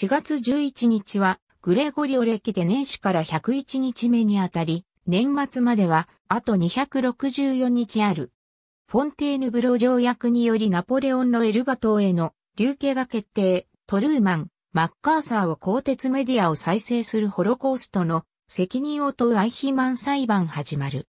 4月11日はグレゴリオ歴で年始から101日目にあたり、年末まではあと264日ある。フォンテーヌブロ条約によりナポレオンのエルバ島への流刑が決定、トルーマン、マッカーサーを鋼鉄メディアを再生するホロコーストの責任を問うアイヒマン裁判始まる。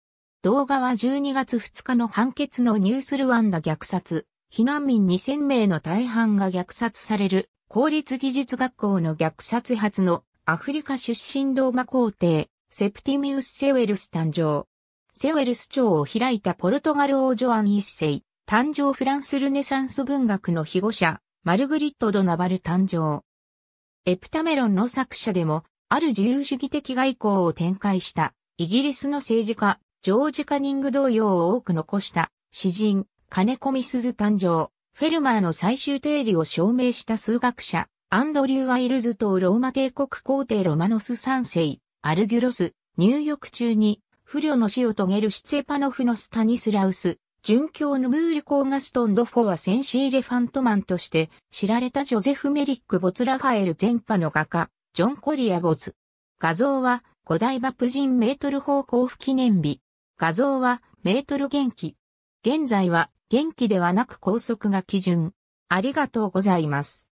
動画は12月2日の判決のニュースルワンダ虐殺、避難民2000名の大半が虐殺される公立技術学校の虐殺発のアフリカ出身ローマ皇帝、セプティミウス・セウェルス誕生。セウェルス朝を開いたポルトガル王女アン一世、誕生フランスルネサンス文学の被護者、マルグリット・ド・ナバル誕生。エプタメロンの作者でも、ある自由主義的外交を展開した、イギリスの政治家、ジョージ・カニング同様を多く残した、詩人、金コみスズ誕生。フェルマーの最終定理を証明した数学者、アンドリュー・ワイルズとローマ帝国皇帝ロマノス三世、アルギュロス、入浴中に、不慮の死を遂げるシツェパノフのスタニスラウス、殉教のムール・コーガストン・ド・フォは戦士エレファントマンとして知られたジョゼフ・メリック・ボツ・ラファエル前派の画家、ジョン・コリア・ボツ。画像は古代バプジンメートル法交付記念日。画像はメートル元気。現在は元気ではなく高速が基準。ありがとうございます。